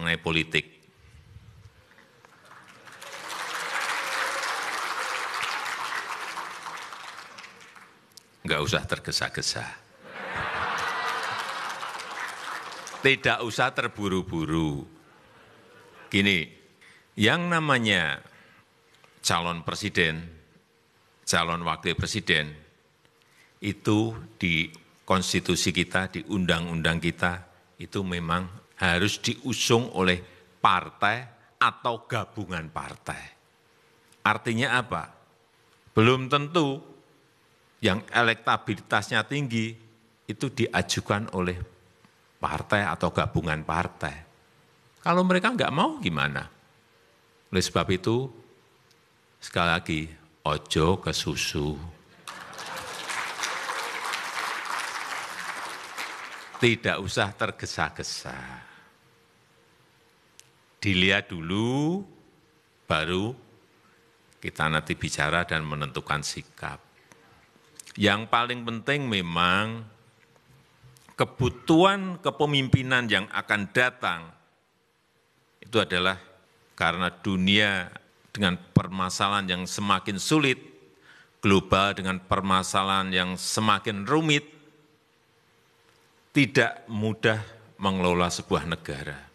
mengenai politik. Enggak usah tergesa-gesa. Tidak usah terburu-buru. Gini, yang namanya calon presiden, calon wakil presiden, itu di konstitusi kita, di undang-undang kita, itu memang harus diusung oleh partai atau gabungan partai. Artinya apa? Belum tentu yang elektabilitasnya tinggi itu diajukan oleh partai atau gabungan partai. Kalau mereka enggak mau gimana? Oleh sebab itu, sekali lagi, ojo ke susu. Tidak usah tergesa-gesa dilihat dulu, baru kita nanti bicara dan menentukan sikap. Yang paling penting memang kebutuhan kepemimpinan yang akan datang itu adalah karena dunia dengan permasalahan yang semakin sulit, global dengan permasalahan yang semakin rumit, tidak mudah mengelola sebuah negara.